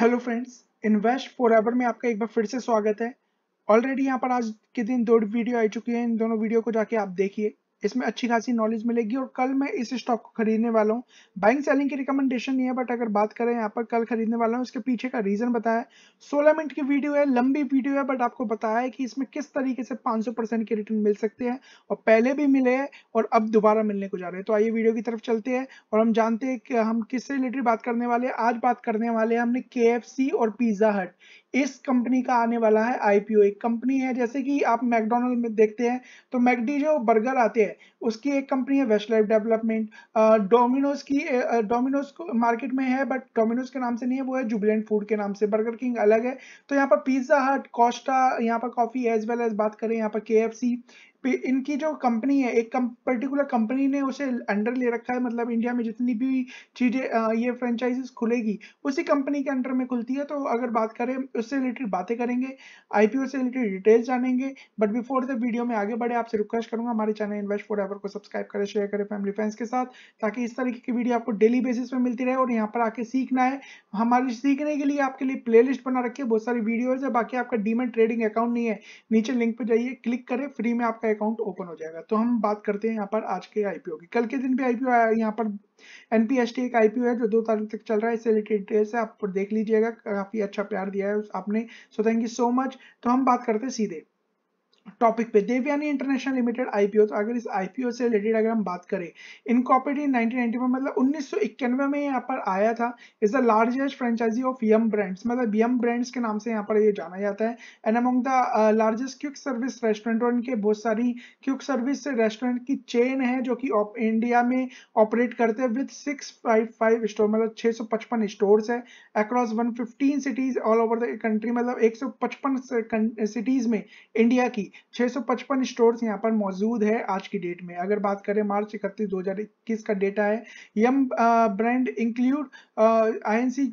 hello friends invest ever में आपका एक बार फिर से स्वागत है ऑलरेडी यहाँ पर आज के दिन दो वीडियो आ चुकी है इन दोनों वीडियो को जाके आप देखिए इसमें अच्छी खासी नॉलेज मिलेगी और कल मैं इस स्टॉक को खरीदने वाला हूँ बाइंग सेलिंग की रिकमेंडेशन नहीं है बट अगर बात करें यहाँ पर कल खरीदने वाला हूँ इसके पीछे का रीजन बताया सोलह मिनट की वीडियो है लंबी वीडियो है बट आपको बताया है कि इसमें किस तरीके से पांच के रिटर्न मिल सकते हैं और पहले भी मिले हैं और अब दोबारा मिलने को जा रहे हैं तो आइए वीडियो की तरफ चलते हैं और हम जानते हैं कि हम किससे रिलेटेड बात करने वाले हैं आज बात करने वाले हैं हमने के और पिज़्ज़ा हट इस कंपनी का आने वाला है आईपीओ एक कंपनी है जैसे कि आप मैकडोनल्ड में देखते हैं तो मैकडी जो बर्गर आते हैं उसकी एक कंपनी है वेस्ट लाइफ डेवलपमेंट डोमिनोज की डोमिनोज मार्केट में है बट डोमिनोज के नाम से नहीं है वो है जुबलेंट फूड के नाम से बर्गर किंग अलग है तो यहाँ पर पिज्जा हट कॉस्टा यहाँ पर कॉफी एज वेल एज बात करें यहाँ पर के इनकी जो कंपनी है एक पर्टिकुलर कंपनी ने उसे अंडर ले रखा है मतलब इंडिया में जितनी भी चीज़ें ये फ्रेंचाइजीज खुलेगी उसी कंपनी के अंडर में खुलती है तो अगर बात करें उससे रिलेटेड बातें करेंगे आईपीओ से रिलेटेड डिटेल्स जानेंगे बट बिफोर द वीडियो में आगे बढ़े आपसे रिक्वेस्ट करूंगा हमारे चैनल इन्वेस्ट फॉर एवर को सब्सक्राइब करें शेयर करें फैमिली फ्रेंड्स के साथ ताकि इस तरीके की वीडियो आपको डेली बेसिस पर मिलती रहे और यहाँ पर आके सीखना है हमारे सीखने के लिए आपके लिए प्ले बना रखी है बहुत सारी वीडियोज है बाकी आपका डीमेट ट्रेडिंग अकाउंट नहीं है नीचे लिंक पर जाइए क्लिक करें फ्री में आपका अकाउंट ओपन हो जाएगा तो हम बात करते हैं यहाँ पर आज के आईपीओ की कल के दिन भी आईपीओ आया यहाँ पर एनपीएसटी एक आईपीओ है जो दो तारीख तक चल रहा है इससे रिलेटेड डिटेल्स है आप देख लीजिएगा काफी अच्छा प्यार दिया है आपने so thank you so much तो हम बात करते हैं सीधे टॉपिक पे देवयानी इंटरनेशनल लिमिटेड आईपीओ तो अगर इस आईपीओ से रिलेटेड अगर हम बात करें इनकॉपरेट इन 1994 मतलब 1991 में यहाँ पर आया था is the largest franchisee of Yum brands मतलब यम ब्रांड्स के नाम से यहाँ पर ये जाना जाता है and among the largest quick service restaurant और इनके बहुत सारी क्यूक सर्विस रेस्टोरेंट की चेन है जो कि इंडिया में ऑपरेट करते हैं विद सिक्स स्टोर मतलब छह स्टोर है across one cities all over the country मतलब एक सिटीज में इंडिया की 655 स्टोर्स यहाँ पर मौजूद है आज की डेट में अगर बात करें मार्च इकतीस दो का डेटा है Yum brand include INC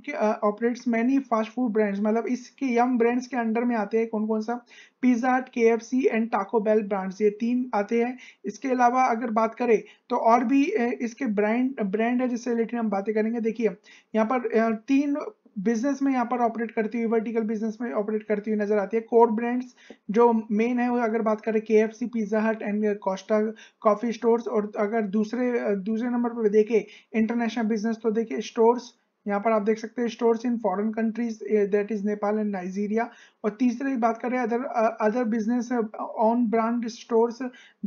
operates many fast food brands मतलब इसके यम ब्रांड्स के अंडर में आते हैं कौन कौन सा पिज्जा के F C and Taco Bell brands ये तीन आते हैं इसके अलावा अगर बात करें तो और भी इसके ब्रांड ब्रांड है जिससे रिलेटेड हम बातें करेंगे देखिए यहाँ पर तीन बिजनेस में यहाँ पर ऑपरेट करती हुई वर्टिकल बिजनेस में ऑपरेट करती हुई नजर आती है कोर ब्रांड्स जो मेन है वो अगर बात करें K F C pizza hut and Costa coffee stores और अगर दूसरे दूसरे नंबर पर देखें इंटरनेशनल बिजनेस तो देखिए स्टोर्स यहाँ पर आप देख सकते हैं stores in foreign countries that is Nepal and Nigeria और तीसरे तीसरी बात करें other other business own brand stores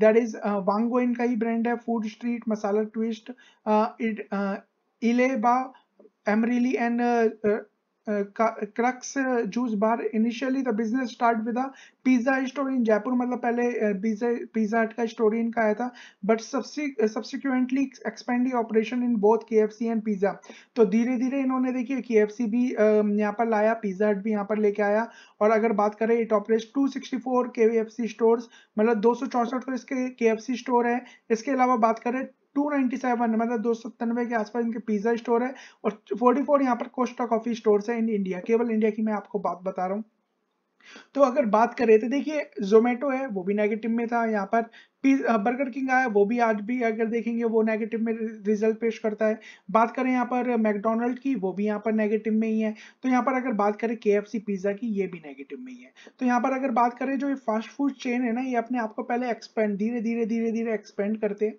that is Vaango इनका ही ब्रांड है food street masala twist Ealeba uh, Amreli and क्रक्स juice bar initially the business start with pizza store in Jaipur मतलब पहले पिज्जा uh, हट का स्टोर इनका आया था but subsequently expand operation in both K F C and pizza तो धीरे धीरे इन्होंने देखिए के एफ सी भी um, यहाँ पर लाया पिज्जा हट भी यहाँ पर लेके आया और अगर बात करें it operate two sixty four K F C store मतलब दो सौ चौसठ इसके के एफ सी स्टोर है इसके अलावा बात करें 297 मतलब दो के आसपास इनके पिज्जा स्टोर है और 44 यहाँ पर कोस्टा कॉफी स्टोर है इन इंडिया केवल इंडिया की मैं आपको बात बता रहा हूँ तो अगर बात करें तो देखिए जोमेटो है वो भी नेगेटिव में था यहाँ पर बर्गर किंग uh, आया वो भी आज भी अगर देखेंगे वो नेगेटिव में रिजल्ट पेश करता है बात करें यहाँ पर मैकडोनल्ड की वो भी यहाँ पर नेगेटिव में ही है तो यहाँ पर अगर बात करें के एफ पिज़्ज़ा की ये भी नेगेटिव में ही है तो यहाँ पर अगर बात करें जो ये फास्ट फूड चेन है ना ये अपने आप को पहले एक्सपेंड धीरे धीरे धीरे धीरे एक्सपेंड करते हैं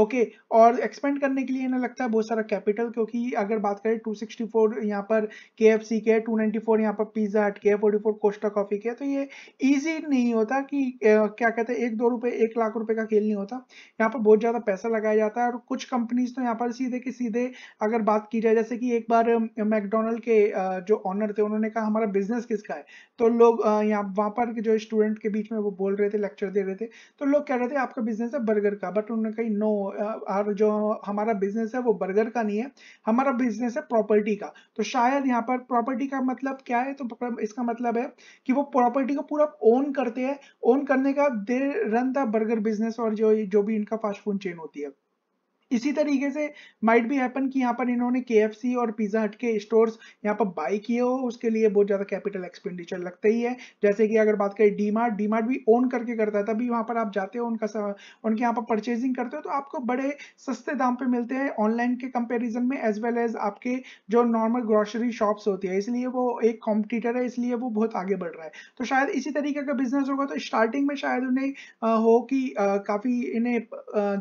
ओके और एक्सपेंड करने के लिए ना लगता है बहुत सारा कैपिटल क्योंकि अगर बात करें टू सिक्सटी फोर यहाँ पर के एफ सी के टू नाइन्टी फोर यहाँ पर पिज़्ज़ा हट के फोर्टी फोर कोस्टा कॉफ़ी के तो ये ईजी नहीं होता कि क्या कहते हैं एक दो रुपये एक लाख रुपये रुपए का खेल नहीं होता यहाँ पर बहुत ज़्यादा पैसा लगाया जाता है और कुछ कंपनीज तो यहाँ पर सीधे के सीधे अगर बात की जाए जैसे कि एक बार मैकडोनल्ड के जो ऑनर थे उन्होंने कहा हमारा बिजनेस किसका है तो लोग यहाँ वहाँ पर जो स्टूडेंट के बीच में वो बोल रहे थे लेक्चर दे रहे थे तो लोग कह रहे थे आपका बिजनेस है बर्गर का बट उन्होंने कही नो और जो हमारा बिजनेस है वो बर्गर का नहीं है हमारा बिजनेस है प्रॉपर्टी का तो शायद यहाँ पर प्रॉपर्टी का मतलब क्या है तो मतलब इसका मतलब है कि वो प्रॉपर्टी को पूरा ओन करते हैं ओन करने का they run the burger business business और जो जो भी इनका फास्ट फूड चेन होती है इसी तरीके से माइट भी हैपन कि यहाँ पर इन्होंने के और पिज़्ज़ा हट के स्टोर्स यहाँ पर बाई किए हो उसके लिए बहुत ज़्यादा कैपिटल एक्सपेंडिचर लगता ही है जैसे कि अगर बात करें डी मार्ट डी मार्ट भी ओन करके करता है तभी वहाँ पर आप जाते हो उनका उनके यहाँ पर परचेजिंग करते हो तो आपको बड़े सस्ते दाम पर मिलते हैं ऑनलाइन के कंपेरिजन में एज वेल एज आपके जो नॉर्मल ग्रोसरी शॉप्स होती है इसलिए वो एक कॉम्पिटिटर है इसलिए वो बहुत आगे बढ़ रहा है तो शायद इसी तरीके का बिजनेस होगा तो स्टार्टिंग में शायद उन्हें हो कि काफ़ी इन्हें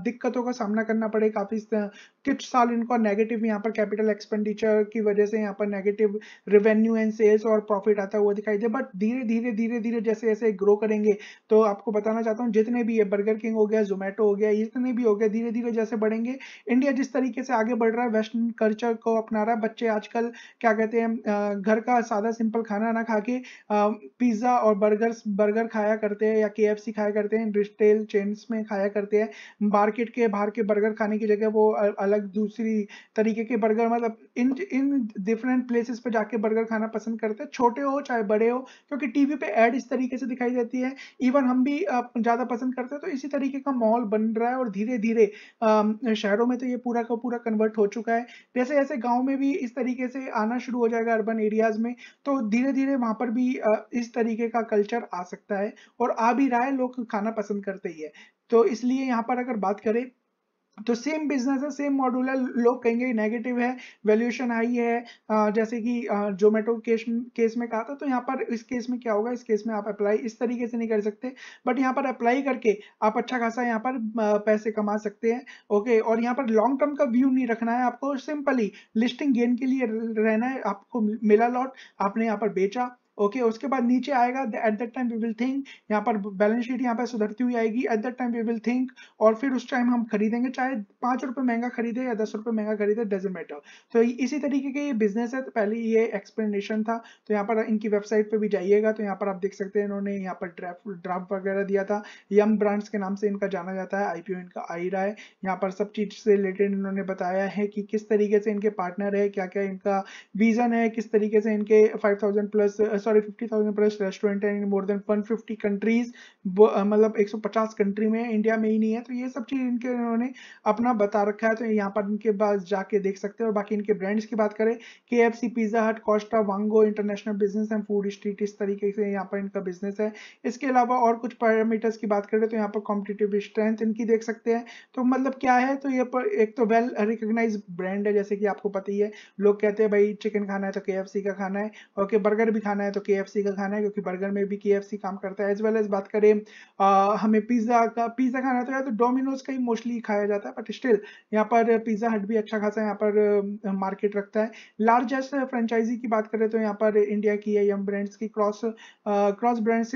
दिक्कतों का सामना करना पड़ेगा काफी कुछ साल इनको नेगेटिव यहाँ पर कैपिटल एक्सपेंडिचर की वजह से यहाँ पर नेगेटिव रेवेन्यू एंड सेल्स और प्रॉफिट आता हुआ दिखाई दे बट धीरे धीरे धीरे धीरे जैसे जैसे ग्रो करेंगे तो आपको बताना चाहता हूँ जितने भी ये बर्गर किंग हो गया जोमेटो हो गया जितने भी हो गया धीरे धीरे जैसे बढ़ेंगे इंडिया जिस तरीके से आगे बढ़ रहा है वेस्टर्न कल्चर को अपना रहा है बच्चे आजकल क्या कहते हैं घर का सादा सिंपल खाना ना खा के पिज्ज़ा और बर्गर बर्गर खाया करते हैं या के खाया करते हैं रिटेल चेन्स में खाया करते हैं मार्केट के बाहर के बर्गर खाने की जगह वो अलग दूसरी तरीके के बर्गर मतलब इन इन डिफरेंट प्लेसेस पर जाके बर्गर खाना पसंद करते हैं छोटे हो चाहे बड़े हो क्योंकि टीवी पे एड इस तरीके से दिखाई देती है इवन हम भी ज़्यादा पसंद करते हैं तो इसी तरीके का माहौल बन रहा है और धीरे धीरे शहरों में तो ये पूरा का पूरा कन्वर्ट हो चुका है जैसे जैसे गाँव में भी इस तरीके से आना शुरू हो जाएगा अर्बन एरियाज में तो धीरे धीरे वहाँ पर भी इस तरीके का कल्चर आ सकता है और आ भी रहा है लोग खाना पसंद करते ही है तो इसलिए यहाँ पर अगर बात करें तो सेम बिजनेस है सेम मॉड्यूल है लोग कहेंगे नेगेटिव है वैल्यूएशन हाई है जैसे कि जोमेटो केस केस में कहा था तो यहाँ पर इस केस में क्या होगा इस केस में आप अप्लाई इस तरीके से नहीं कर सकते बट यहाँ पर अप्लाई करके आप अच्छा खासा यहाँ पर पैसे कमा सकते हैं ओके और यहाँ पर लॉन्ग टर्म का व्यू नहीं रखना है आपको सिंपली लिस्टिंग गेन के लिए रहना है आपको मिला लॉट आपने यहाँ पर बेचा ओके okay, उसके बाद नीचे आएगा at that time we will think यहाँ पर बैलेंस शीट यहाँ पर सुधरती हुई आएगी at that time we will think और फिर उस टाइम हम खरीदेंगे चाहे पांच रुपए महंगा खरीदे या दस रुपए महंगा खरीदे डजेंट मैटर तो इसी तरीके के ये बिजनेस है तो पहले ये एक्सप्लेनेशन था तो यहाँ पर इनकी वेबसाइट पर भी जाइएगा तो यहाँ पर आप देख सकते हैं इन्होंने यहाँ पर ड्राफ्ट ड्राफ्ट वगैरह दिया था यम ब्रांड्स के नाम से इनका जाना जाता है आईपीओ इनका आ ही रहा है यहाँ पर सब चीज से रिलेटेड इन्होंने बताया है कि किस तरीके से इनके पार्टनर है क्या क्या इनका विजन है किस तरीके से इनके five plus sorry thousand plus restaurant है in more than one fifty countries मतलब एक सौ पचास कंट्री में इंडिया में ही नहीं है तो ये सब चीज़ इनके उन्होंने अपना बता रखा है तो यहाँ पर इनके पास जाके देख सकते हैं और बाकी इनके ब्रांड्स की बात करें K F C pizza hut Costa Vaango international business and food street इस तरीके से यहाँ पर इनका बिजनेस है इसके अलावा और कुछ पैरामीटर्स की बात करें तो यहाँ पर कॉम्पिटेटिव स्ट्रेंथ इनकी देख सकते हैं तो मतलब क्या है तो ये पर एक तो वेल रिकोगनाइज ब्रांड है जैसे कि आपको पता ही है लोग कहते हैं भाई चिकन खाना है तो के का खाना है ओके बर्गर भी खाना है है तो के का खाना है क्योंकि बर्गर में भी के काम करता है एज वेल एज बात करें आ, हमें पिज़्ज़ा का पिज़्ज़ा खाना तो है तो डोमिनोज का ही मोस्टली खाया जाता है बट स्टिल यहाँ पर पिज़्ज़ा हट भी अच्छा खासा यहाँ पर मार्केट रखता है लार्जेस्ट फ्रेंचाइजी की बात करें तो यहाँ पर इंडिया की है ब्रांड्स की cross cross brands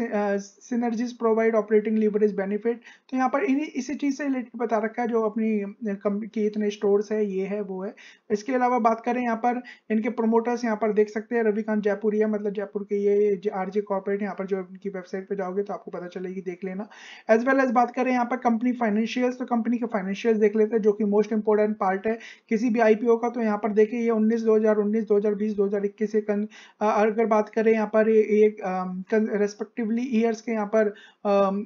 synergies provide operating leverage benefit तो यहाँ पर इन्हीं इसी चीज़ से रिलेटेड बता रखा है जो अपनी के इतने स्टोर है ये है वो है इसके अलावा बात करें यहाँ पर इनके प्रोमोटर्स यहाँ पर देख सकते हैं रविकांत जयपुरिया मतलब जयपुर नागपुर के ये आर जे कॉर्पोरेट यहाँ पर जो इनकी वेबसाइट पे जाओगे तो आपको पता चलेगी देख लेना एज वेल एज बात करें यहाँ पर कंपनी फाइनेंशियल्स तो कंपनी के फाइनेंशियल्स देख लेते हैं जो कि मोस्ट इंपॉर्टेंट पार्ट है किसी भी आईपीओ का तो यहाँ पर देखिए ये उन्नीस दो हजार उन्नीस दो हजार अगर बात करें यहाँ पर ये रेस्पेक्टिवली ईयर्स के यहाँ पर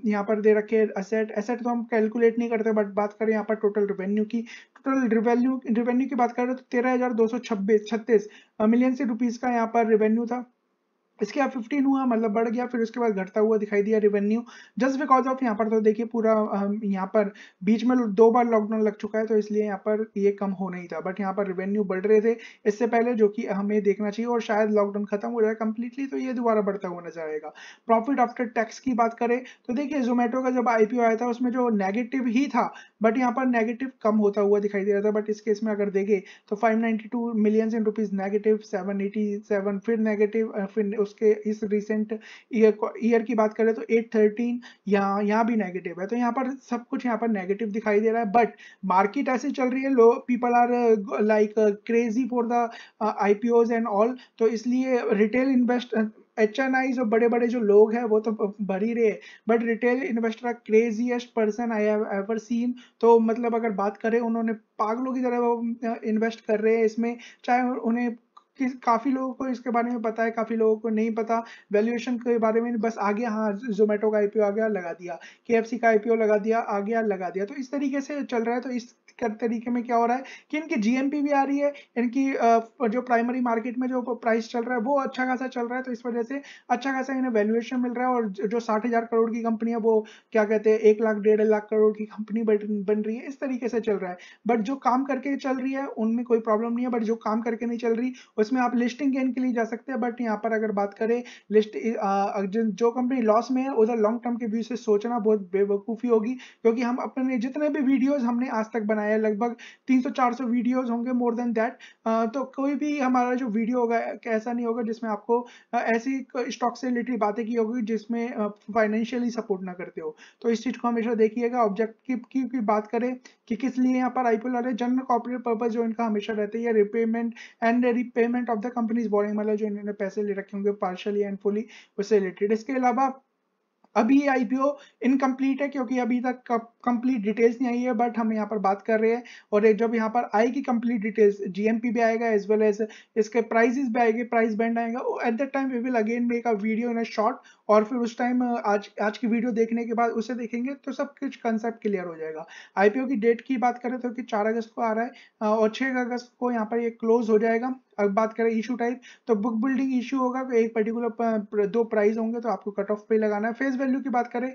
यहाँ पर दे रखे असेट एसेट तो हम कैलकुलेट नहीं करते बट बात करें यहाँ पर टोटल रिवेन्यू की टोटल रिवेन्यू रिवेन्यू की बात करें तो तेरह हजार दो सौ छब्बीस छत्तीस मिलियन से रुपीज का यहाँ पर रिवेन्यू था इसके बाद फिफ्टीन हुआ मतलब बढ़ गया फिर उसके बाद घटता हुआ दिखाई दिया रेवेन्यू जस्ट बिकॉज ऑफ यहाँ पर तो देखिए पूरा यहाँ पर बीच में दो बार लॉकडाउन लग चुका है तो इसलिए यहाँ पर ये कम हो नहीं था बट यहाँ पर रेवेन्यू बढ़ रहे थे इससे पहले जो कि हमें देखना चाहिए और शायद लॉकडाउन खत्म हो जाए कंप्लीटली तो ये दोबारा बढ़ता हुआ नजर आएगा प्रॉफिट आफ्टर टैक्स की बात करें तो देखिए जोमेटो का जब आईपीओ आया था उसमें जो नेगेटिव ही था बट यहाँ पर नेगेटिव कम होता हुआ दिखाई दे रहा था बट इस केस में अगर देखें तो 592 मिलियंस इन रुपीज नेगेटिव 787 फिर नेगेटिव फिर उसके इस रिसेंट ईयर ईयर की बात करें तो 813 थर्टीन यहाँ यहाँ भी नेगेटिव है तो यहाँ पर सब कुछ यहाँ पर नेगेटिव दिखाई दे रहा है बट मार्केट ऐसे चल रही है लो people are like crazy for the I and all तो इसलिए retail invest H N I जो बड़े बड़े जो लोग हैं वो तो भर ही रहे but retail investor craziest person I have ever seen तो मतलब अगर बात करें उन्होंने पागलों की तरह वो इन्वेस्ट कर रहे हैं इसमें चाहे उन्हें कि काफ़ी लोगों को इसके बारे में पता है काफ़ी लोगों को नहीं पता वैल्यूएशन के बारे में बस आ गया हाँ जोमेटो का आईपीओ आ गया लगा दिया के का आईपीओ लगा दिया आ गया लगा दिया तो इस तरीके से चल रहा है तो इस तरीके में क्या हो रहा है कि इनकी जीएमपी भी आ रही है इनकी जो प्राइमरी मार्केट में जो प्राइस चल रहा है वो अच्छा खासा चल रहा है तो इस वजह से अच्छा खासा इन्हें वैल्यूएशन मिल रहा है और जो साठ हजार करोड़ की कंपनी है वो क्या कहते हैं एक लाख डेढ़ लाख करोड़ की कंपनी बन रही है इस तरीके से चल रहा है बट जो काम करके चल रही है उनमें कोई प्रॉब्लम नहीं है बट जो काम करके नहीं चल रही उसमें आप लिस्टिंग गेन के लिए जा सकते हैं बट यहाँ पर अगर बात करें लिस्ट जो कंपनी लॉस में है उधर लॉन्ग टर्म के व्यू से सोचना बहुत बेवकूफ़ी होगी क्योंकि हम अपने जितने भी वीडियोज हमने आज तक बनाए बनाए हैं लगभग 300-400 वीडियोस होंगे मोर देन दैट तो कोई भी हमारा जो वीडियो होगा ऐसा नहीं होगा जिसमें आपको ऐसी स्टॉक से रिलेटेड बातें की होगी जिसमें फाइनेंशियली सपोर्ट ना करते हो तो इस चीज़ को हमेशा देखिएगा ऑब्जेक्टिव की, की की बात करें कि किस लिए यहाँ पर आईपीएल आ रहे जनरल कॉपरेट पर्पज जो इनका हमेशा रहता है repayment and repayment of the companies boring मतलब जो इन्होंने पैसे ले रखे होंगे पार्शली एंड फुली उससे रिलेटेड इसके अलावा अभी ये आईपीओ इनकम्प्लीट है क्योंकि अभी तक कंप्लीट डिटेल्स नहीं आई है बट हम यहाँ पर बात कर रहे हैं और ये जब यहाँ पर आएगी कंप्लीट डिटेल्स जीएमपी भी आएगा एज वेल एज इसके प्राइजेस भी आएंगे प्राइस बैंड आएगा at that time we will again make a video in a short और फिर उस टाइम आज आज की वीडियो देखने के बाद उसे देखेंगे तो सब कुछ कंसेप्ट क्लियर हो जाएगा आईपीओ की डेट की बात करें तो कि चार अगस्त को आ रहा है और छः अगस्त को यहाँ पर ये क्लोज हो जाएगा अब बात करें इशू टाइप तो बुक बिल्डिंग इशू होगा तो एक पर्टिकुलर दो प्राइस होंगे तो आपको कट ऑफ पे लगाना है फेस वैल्यू की बात करें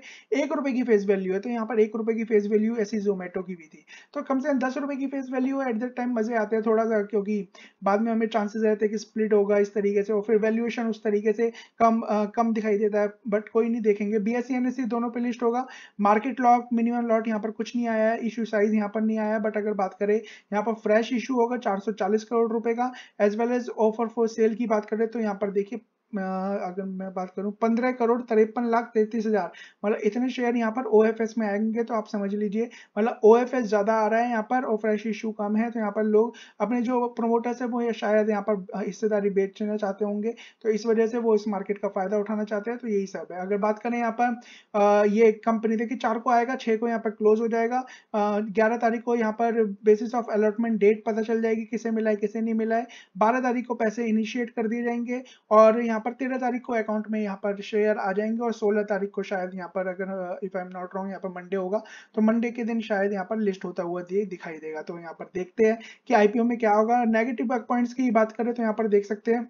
एक रुपए की फेस वैल्यू है तो यहाँ पर एक रुपए की फेस वैल्यू ऐसी जोमेटो की भी थी तो कम से कम दस रुपए की फेस वैल्यू है एट द टाइम मजे आते हैं थोड़ा सा क्योंकि बाद में हमें चांसेस रहते हैं कि स्प्लिट होगा इस तरीके से और फिर वैल्यूएशन उस तरीके से कम कम दिखाई देता है बट कोई नहीं देखेंगे बी एस सी दोनों पे लिस्ट होगा मार्केट लॉट मिनिमम लॉट यहाँ पर कुछ नहीं आया है इशू साइज यहाँ पर नहीं आया बट अगर बात करें यहाँ पर फ्रेश इशू होगा चार करोड़ रुपए का as as well as offer for sale की बात करें तो यहाँ पर देखिए अगर मैं बात करूं पंद्रह करोड़ तिरपन लाख तैतीस हजार मतलब इतने शेयर यहाँ पर ओ में आएंगे तो आप समझ लीजिए मतलब ओ ज़्यादा आ रहा है यहाँ पर और फ्रेश इशू कम है तो यहां पर लोग अपने जो प्रोमोटर्स है वो शायद यहां पर हिस्सेदारी बेचना चाहते होंगे तो इस वजह से वो इस मार्केट का फायदा उठाना चाहते हैं तो यही सब है अगर बात करें यहाँ पर ये कंपनी देखिए चार को आएगा छह को यहाँ पर क्लोज हो जाएगा ग्यारह तारीख को यहाँ पर बेसिस ऑफ अलॉटमेंट डेट पता चल जाएगी किसे मिला है किसे नहीं मिला है बारह तारीख को पैसे इनिशिएट कर दिए जाएंगे और यहाँ पर तेरह तारीख को अकाउंट में यहाँ पर शेयर आ जाएंगे और सोलह तारीख को शायद यहाँ पर अगर if I am not wrong यहाँ पर मंडे होगा तो मंडे के दिन शायद यहाँ पर लिस्ट होता हुआ दिए दिखाई देगा तो यहाँ पर देखते हैं कि आईपीओ में क्या होगा नेगेटिव पॉइंट्स की बात करें तो यहाँ पर देख सकते हैं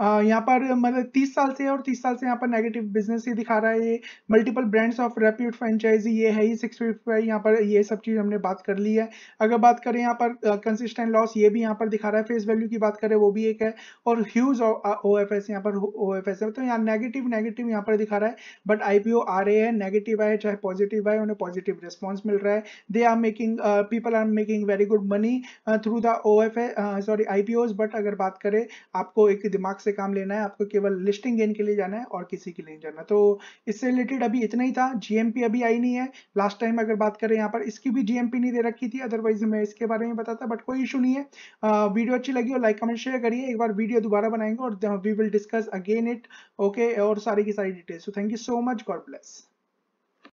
यहाँ पर मतलब तीस साल से और तीस साल से यहाँ पर नेगेटिव बिजनेस ही दिखा रहा है ये multiple brands of repute franchisee ये है ही सिक्स फिफ्टी यहाँ पर ये सब चीज़ हमने बात कर ली है अगर बात करें यहाँ पर कंसिस्टेंट लॉस ये भी यहाँ पर दिखा रहा है फेस वैल्यू की बात करें वो भी एक है और ह्यूज ओ एफ एस यहाँ पर ओ एफ एस है तो यहाँ नेगेटिव नेगेटिव यहाँ पर दिखा रहा है बट आई पी ओ आ रहे हैं नेगेटिव आए चाहे पॉजिटिव आए उन्हें पॉजिटिव रिस्पॉन्स मिल रहा है they are making people are making very good money through the O F A sorry I P Os but अगर बात करें आपको एक दिमाग दिमाग से काम लेना है आपको केवल लिस्टिंग गेन के लिए जाना है और किसी के लिए जाना है तो इससे रिलेटेड अभी इतना ही था जीएमपी अभी आई नहीं है लास्ट टाइम अगर बात करें यहाँ पर इसकी भी जीएमपी नहीं दे रखी थी अदरवाइज मैं इसके बारे में बताता बट कोई इशू नहीं है आ, वीडियो अच्छी लगी और लाइक कमेंट शेयर करिए एक बार वीडियो दोबारा बनाएंगे और we will discuss again it okay और सारी की सारी details thank you so much God bless